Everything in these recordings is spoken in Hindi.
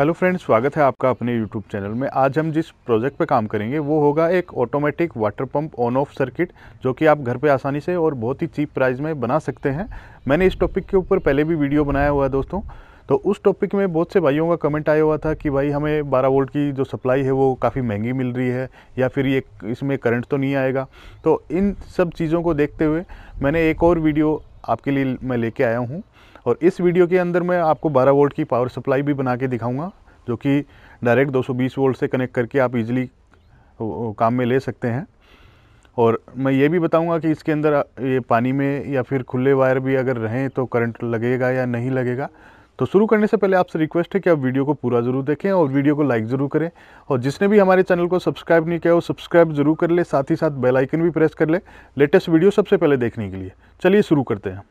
हेलो फ्रेंड्स स्वागत है आपका अपने यूट्यूब चैनल में आज हम जिस प्रोजेक्ट पे काम करेंगे वो होगा एक automatic water pump on off circuit जो कि आप घर पे आसानी से और बहुत ही चीप प्राइस में बना सकते हैं मैंने इस टॉपिक के ऊपर पहले भी वीडियो बनाया हुआ है दोस्तों तो उस टॉपिक में बहुत से भाइयों का कमेंट आया हुआ था कि भाई हमें बारह वोल्ट की जो सप्लाई है वो काफ़ी महंगी मिल रही है या फिर ये इसमें करंट तो नहीं आएगा तो इन सब चीज़ों को देखते हुए मैंने एक और वीडियो आपके लिए मैं लेके आया हूँ और इस वीडियो के अंदर मैं आपको 12 वोल्ट की पावर सप्लाई भी बना के दिखाऊंगा जो कि डायरेक्ट 220 वोल्ट से कनेक्ट करके आप इजीली काम में ले सकते हैं और मैं ये भी बताऊंगा कि इसके अंदर ये पानी में या फिर खुले वायर भी अगर रहें तो करंट लगेगा या नहीं लगेगा तो शुरू करने से पहले आपसे रिक्वेस्ट है कि आप वीडियो को पूरा ज़रूर देखें और वीडियो को लाइक ज़रूर करें और जिसने भी हमारे चैनल को सब्सक्राइब नहीं किया वो सब्सक्राइब ज़रूर कर ले साथ ही साथ बेल आइकन भी प्रेस कर ले लेटेस्ट वीडियो सबसे पहले देखने के लिए चलिए शुरू करते हैं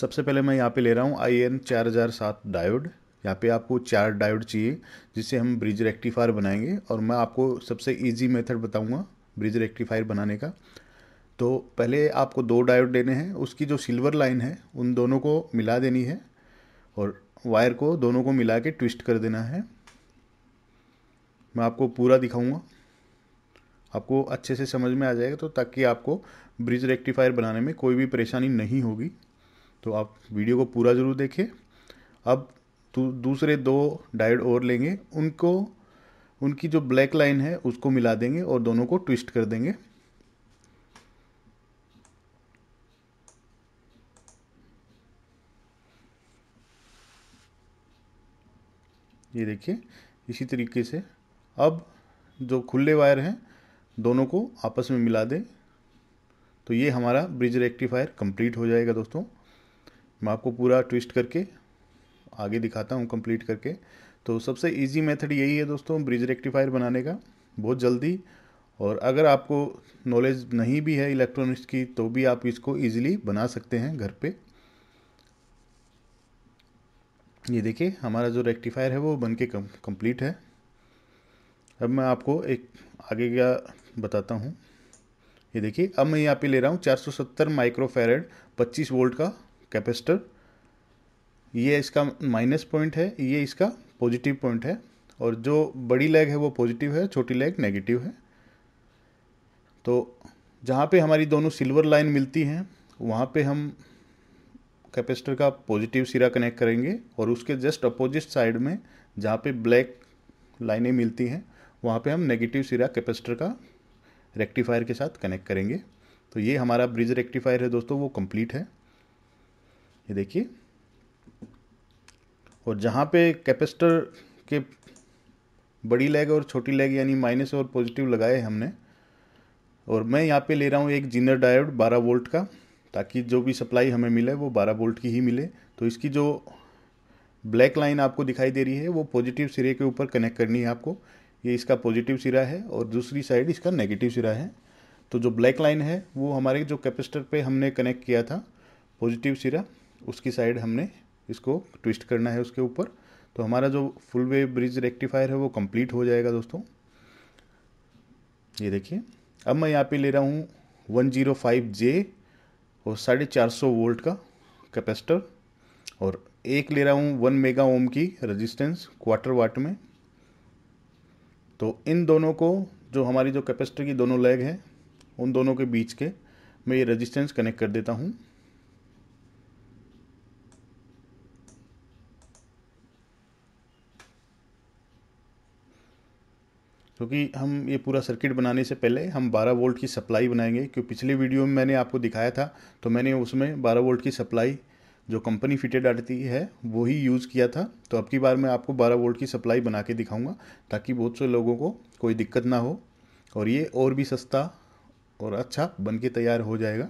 सबसे पहले मैं यहाँ पे ले रहा हूँ आई एन चार हज़ार सात डायोड यहाँ पे आपको चार डायोड चाहिए जिसे हम ब्रिज रेक्टिफायर बनाएंगे और मैं आपको सबसे इजी मेथड बताऊँगा ब्रिज रेक्टिफायर बनाने का तो पहले आपको दो डायोड लेने हैं उसकी जो सिल्वर लाइन है उन दोनों को मिला देनी है और वायर को दोनों को मिला के ट्विस्ट कर देना है मैं आपको पूरा दिखाऊँगा आपको अच्छे से समझ में आ जाएगा तो ताकि आपको ब्रिज रेक्टिफायर बनाने में कोई भी परेशानी नहीं होगी तो आप वीडियो को पूरा ज़रूर देखें अब दूसरे दो डायोड और लेंगे उनको उनकी जो ब्लैक लाइन है उसको मिला देंगे और दोनों को ट्विस्ट कर देंगे ये देखिए इसी तरीके से अब जो खुले वायर हैं दोनों को आपस में मिला दें तो ये हमारा ब्रिज रेक्टिफायर कंप्लीट हो जाएगा दोस्तों मैं आपको पूरा ट्विस्ट करके आगे दिखाता हूँ कंप्लीट करके तो सबसे इजी मेथड यही है दोस्तों ब्रिज रेक्टिफायर बनाने का बहुत जल्दी और अगर आपको नॉलेज नहीं भी है इलेक्ट्रॉनिक्स की तो भी आप इसको इजीली बना सकते हैं घर पे ये देखिए हमारा जो रेक्टिफायर है वो बन के कम, है अब मैं आपको एक आगे का बताता हूँ ये देखिए अब मैं यहाँ पे ले रहा हूँ 470 माइक्रोफेरेड 25 वोल्ट का कैपेसिटर ये इसका माइनस पॉइंट है ये इसका पॉजिटिव पॉइंट है और जो बड़ी लेग है वो पॉजिटिव है छोटी लेग नेगेटिव है तो जहाँ पे हमारी दोनों सिल्वर लाइन मिलती हैं वहाँ पे हम कैपेसिटर का पॉजिटिव सिरा कनेक्ट करेंगे और उसके जस्ट अपोजिट साइड में जहाँ पे ब्लैक लाइनें मिलती हैं वहाँ पे हम नेगेटिव सिरा कैपेसिटर का रेक्टिफायर के साथ कनेक्ट करेंगे तो ये हमारा ब्रिज रेक्टिफायर है दोस्तों वो कंप्लीट है ये देखिए और जहाँ पे कैपेसिटर के बड़ी लेग और छोटी लेग यानी माइनस और पॉजिटिव लगाए हमने और मैं यहाँ पे ले रहा हूँ एक जिनर डायोड 12 वोल्ट का ताकि जो भी सप्लाई हमें मिले वो 12 वोल्ट की ही मिले तो इसकी जो ब्लैक लाइन आपको दिखाई दे रही है वो पॉजिटिव सिरे के ऊपर कनेक्ट करनी है आपको ये इसका पॉजिटिव सिरा है और दूसरी साइड इसका नेगेटिव सिरा है तो जो ब्लैक लाइन है वो हमारे जो कैपेसिटर पे हमने कनेक्ट किया था पॉजिटिव सिरा उसकी साइड हमने इसको ट्विस्ट करना है उसके ऊपर तो हमारा जो फुल वेव ब्रिज रेक्टिफायर है वो कंप्लीट हो जाएगा दोस्तों ये देखिए अब मैं यहाँ पे ले रहा हूँ वन जीरो फाइव जे और साढ़े चार सौ वोल्ट का कैपेसिटर और एक ले रहा हूँ वन मेगा ओम की रेजिस्टेंस क्वार्टर वाट में तो इन दोनों को जो हमारी जो कैपेसिटर की दोनों लेग हैं उन दोनों के बीच के मैं ये रेजिस्टेंस कनेक्ट कर देता हूँ क्योंकि हम ये पूरा सर्किट बनाने से पहले हम 12 वोल्ट की सप्लाई बनाएंगे क्योंकि पिछले वीडियो में मैंने आपको दिखाया था तो मैंने उसमें 12 वोल्ट की सप्लाई जो कंपनी फिटेड आती है वो ही यूज़ किया था तो अब की बार मैं आपको 12 वोल्ट की सप्लाई बना के दिखाऊँगा ताकि बहुत से लोगों को कोई दिक्कत ना हो और ये और भी सस्ता और अच्छा बन के तैयार हो जाएगा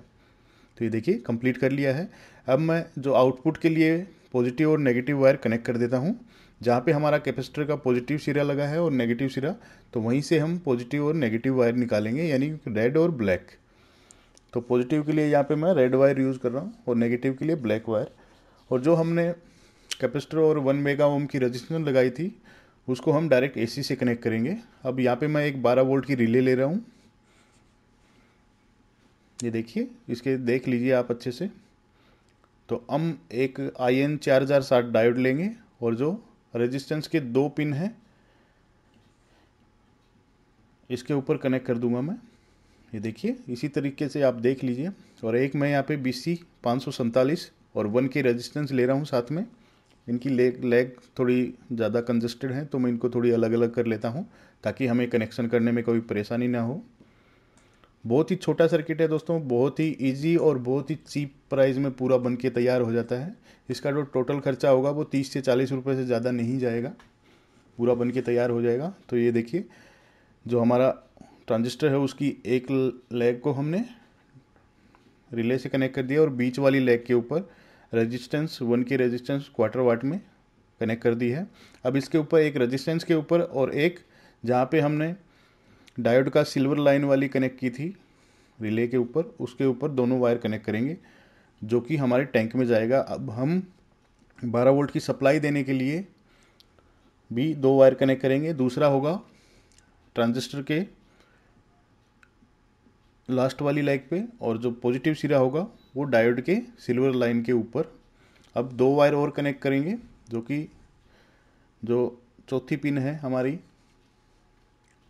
तो ये देखिए कंप्लीट कर लिया है अब मैं जो आउटपुट के लिए पॉजिटिव और नेगेटिव वायर कनेक्ट कर देता हूँ जहाँ पे हमारा कैपेसिटर का पॉजिटिव सिरा लगा है और नेगेटिव सिरा तो वहीं से हम पॉजिटिव और नेगेटिव वायर निकालेंगे यानी रेड और ब्लैक तो पॉजिटिव के लिए यहाँ पे मैं रेड वायर यूज़ कर रहा हूँ और नेगेटिव के लिए ब्लैक वायर और जो हमने कैपेसिटर और वन मेगा ओम की रजिस्टर लगाई थी उसको हम डायरेक्ट ए से कनेक्ट करेंगे अब यहाँ पर मैं एक बारह वोल्ट की रिले ले रहा हूँ ये देखिए इसके देख लीजिए आप अच्छे से तो हम एक आई एन चार हज़ार साठ डायोड लेंगे और जो रेजिस्टेंस के दो पिन हैं इसके ऊपर कनेक्ट कर दूंगा मैं ये देखिए इसी तरीके से आप देख लीजिए और एक मैं यहाँ पे बी सी और वन के रेजिस्टेंस ले रहा हूँ साथ में इनकी लेग लेग थोड़ी ज़्यादा कंजस्टेड है तो मैं इनको थोड़ी अलग अलग कर लेता हूँ ताकि हमें कनेक्शन करने में कोई परेशानी ना हो बहुत ही छोटा सर्किट है दोस्तों बहुत ही इजी और बहुत ही चीप प्राइस में पूरा बन के तैयार हो जाता है इसका जो टोटल खर्चा होगा वो तीस से चालीस रुपये से ज़्यादा नहीं जाएगा पूरा बन के तैयार हो जाएगा तो ये देखिए जो हमारा ट्रांजिस्टर है उसकी एक लेग को हमने रिले से कनेक्ट कर दिया और बीच वाली लेग के ऊपर रेजिस्टेंस वन के रेजिस्टेंस क्वार्टर वाट में कनेक्ट कर दी है अब इसके ऊपर एक रेजिस्टेंस के ऊपर और एक जहाँ पे हमने डायोड का सिल्वर लाइन वाली कनेक्ट की थी रिले के ऊपर उसके ऊपर दोनों वायर कनेक्ट करेंगे जो कि हमारे टैंक में जाएगा अब हम 12 वोल्ट की सप्लाई देने के लिए भी दो वायर कनेक्ट करेंगे दूसरा होगा ट्रांजिस्टर के लास्ट वाली लाइक पे और जो पॉजिटिव सिरा होगा वो डायोड के सिल्वर लाइन के ऊपर अब दो वायर और कनेक्ट करेंगे जो कि जो चौथी पिन है हमारी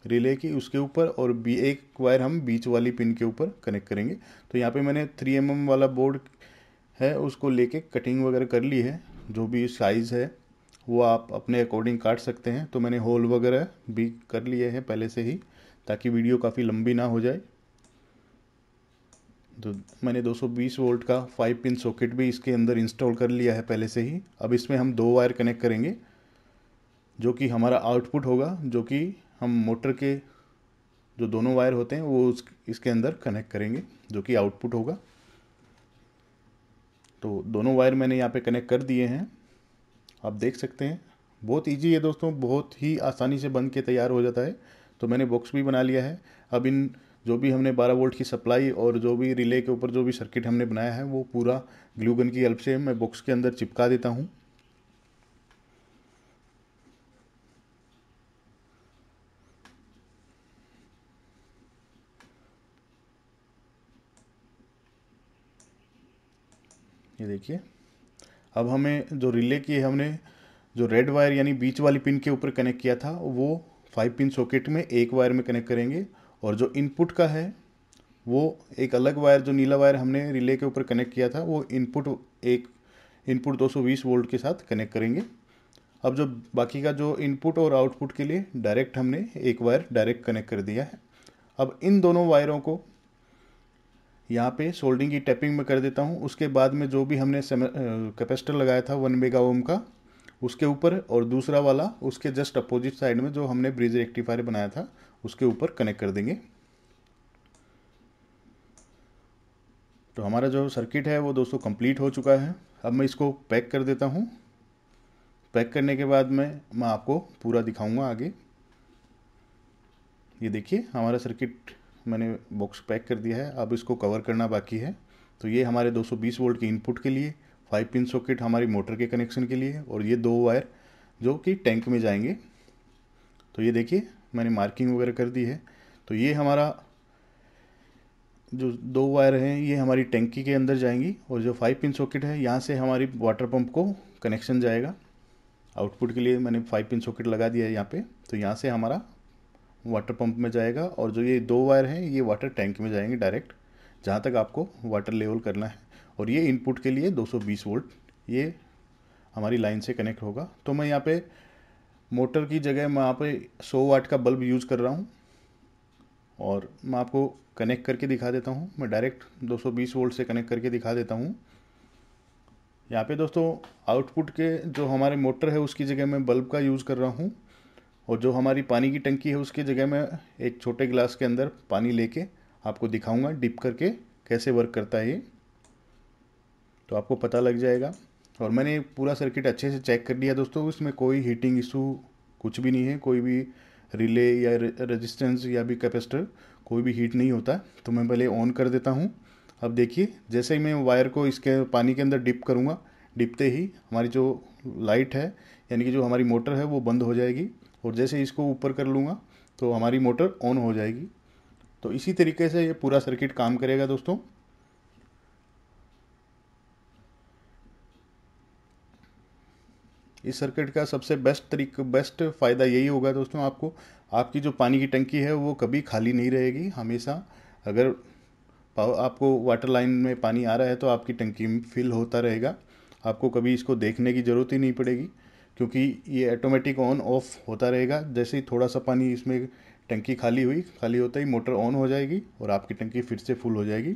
रिले की उसके ऊपर और बी एक वायर हम बीच वाली पिन के ऊपर कनेक्ट करेंगे तो यहाँ पे मैंने थ्री एम mm वाला बोर्ड है उसको लेके कटिंग वगैरह कर ली है जो भी साइज़ है वो आप अपने अकॉर्डिंग काट सकते हैं तो मैंने होल वगैरह भी कर लिए हैं पहले से ही ताकि वीडियो काफ़ी लंबी ना हो जाए तो मैंने 220 वोल्ट का फाइव पिन सॉकेट भी इसके अंदर इंस्टॉल कर लिया है पहले से ही अब इसमें हम दो वायर कनेक्ट करेंगे जो कि हमारा आउटपुट होगा जो कि हम मोटर के जो दोनों वायर होते हैं वो उस इसके अंदर कनेक्ट करेंगे जो कि आउटपुट होगा तो दोनों वायर मैंने यहाँ पे कनेक्ट कर दिए हैं आप देख सकते हैं बहुत ईजी है दोस्तों बहुत ही आसानी से बन के तैयार हो जाता है तो मैंने बॉक्स भी बना लिया है अब इन जो भी हमने 12 वोल्ट की सप्लाई और जो भी रिले के ऊपर जो भी सर्किट हमने बनाया है वो पूरा ग्लूगन की हेल्प से मैं बॉक्स के अंदर चिपका देता हूँ ये देखिए अब हमें जो रिले की हमने जो रेड वायर यानी बीच वाली पिन के ऊपर कनेक्ट किया था वो फाइव पिन सॉकेट में एक वायर में कनेक्ट करेंगे और जो इनपुट का है वो एक अलग वायर जो नीला वायर हमने रिले के ऊपर कनेक्ट किया था वो इनपुट एक इनपुट 220 वोल्ट के साथ कनेक्ट करेंगे अब जो बाकी का जो इनपुट और आउटपुट के लिए डायरेक्ट हमने एक वायर डायरेक्ट कनेक्ट कर दिया है अब इन दोनों वायरों को यहाँ पे सोल्डिंग की टैपिंग में कर देता हूँ उसके बाद में जो भी हमने कैपेसिटर लगाया था वन मेगा ओम का उसके ऊपर और दूसरा वाला उसके जस्ट अपोजिट साइड में जो हमने ब्रिज रेक्टिफायर बनाया था उसके ऊपर कनेक्ट कर देंगे तो हमारा जो सर्किट है वो दोस्तों कंप्लीट हो चुका है अब मैं इसको पैक कर देता हूँ पैक करने के बाद में मैं आपको पूरा दिखाऊंगा आगे ये देखिए हमारा सर्किट मैंने बॉक्स पैक कर दिया है अब इसको कवर करना बाकी है तो ये हमारे 220 वोल्ट के इनपुट के लिए फाइव पिन सॉकेट हमारी मोटर के कनेक्शन के लिए और ये दो वायर जो कि टैंक में जाएंगे तो ये देखिए मैंने मार्किंग वगैरह कर दी है तो ये हमारा जो दो वायर हैं ये हमारी टैंकी के अंदर जाएंगी और जो फाइव पिन सॉकेट है यहाँ से हमारी वाटर पंप को कनेक्शन जाएगा आउटपुट के लिए मैंने फाइव पिन सॉकेट लगा दिया है यहाँ पे तो यहाँ से हमारा वाटर पंप में जाएगा और जो ये दो वायर हैं ये वाटर टैंक में जाएंगे डायरेक्ट जहाँ तक आपको वाटर लेवल करना है और ये इनपुट के लिए 220 वोल्ट ये हमारी लाइन से कनेक्ट होगा तो मैं यहाँ पे मोटर की जगह मैं यहाँ पे 100 वाट का बल्ब यूज़ कर रहा हूँ और मैं आपको कनेक्ट करके दिखा देता हूँ मैं डायरेक्ट 220 वोल्ट से कनेक्ट करके दिखा देता हूँ यहाँ पे दोस्तों आउटपुट के जो हमारे मोटर है उसकी जगह मैं बल्ब का यूज़ कर रहा हूँ और जो हमारी पानी की टंकी है उसकी जगह मैं एक छोटे गिलास के अंदर पानी लेके आपको दिखाऊंगा डिप करके कैसे वर्क करता है ये तो आपको पता लग जाएगा और मैंने पूरा सर्किट अच्छे से चेक कर लिया दोस्तों इसमें कोई हीटिंग इशू कुछ भी नहीं है कोई भी रिले या रेजिस्टेंस या भी कैपेसिटर कोई भी हीट नहीं होता तो मैं पहले ऑन कर देता हूँ अब देखिए जैसे ही मैं वायर को इसके पानी के अंदर डिप करूँगा डिपते ही हमारी जो लाइट है यानी कि जो हमारी मोटर है वो बंद हो जाएगी और जैसे इसको ऊपर कर लूँगा तो हमारी मोटर ऑन हो जाएगी तो इसी तरीके से ये पूरा सर्किट काम करेगा दोस्तों इस सर्किट का सबसे बेस्ट तरीक बेस्ट फ़ायदा यही होगा दोस्तों आपको आपकी जो पानी की टंकी है वो कभी खाली नहीं रहेगी हमेशा अगर आपको वाटर लाइन में पानी आ रहा है तो आपकी टंकी फिल होता रहेगा आपको कभी इसको देखने की ज़रूरत ही नहीं पड़ेगी क्योंकि ये ऑटोमेटिक ऑन ऑफ होता रहेगा जैसे ही थोड़ा सा पानी इसमें टंकी खाली हुई खाली होता ही मोटर ऑन हो जाएगी और आपकी टंकी फिर से फुल हो जाएगी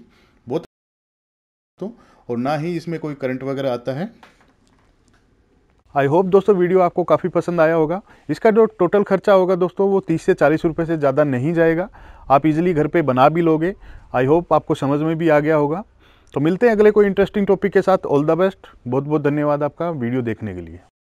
बहुत तो और ना ही इसमें कोई करंट वगैरह आता है आई होप दोस्तों वीडियो आपको काफ़ी पसंद आया होगा इसका जो टोटल खर्चा होगा दोस्तों वो तीस से चालीस रुपये से ज़्यादा नहीं जाएगा आप इजीली घर पे बना भी लोगे आई होप आपको समझ में भी आ गया होगा तो मिलते हैं अगले कोई इंटरेस्टिंग टॉपिक के साथ ऑल द बेस्ट बहुत बहुत धन्यवाद आपका वीडियो देखने के लिए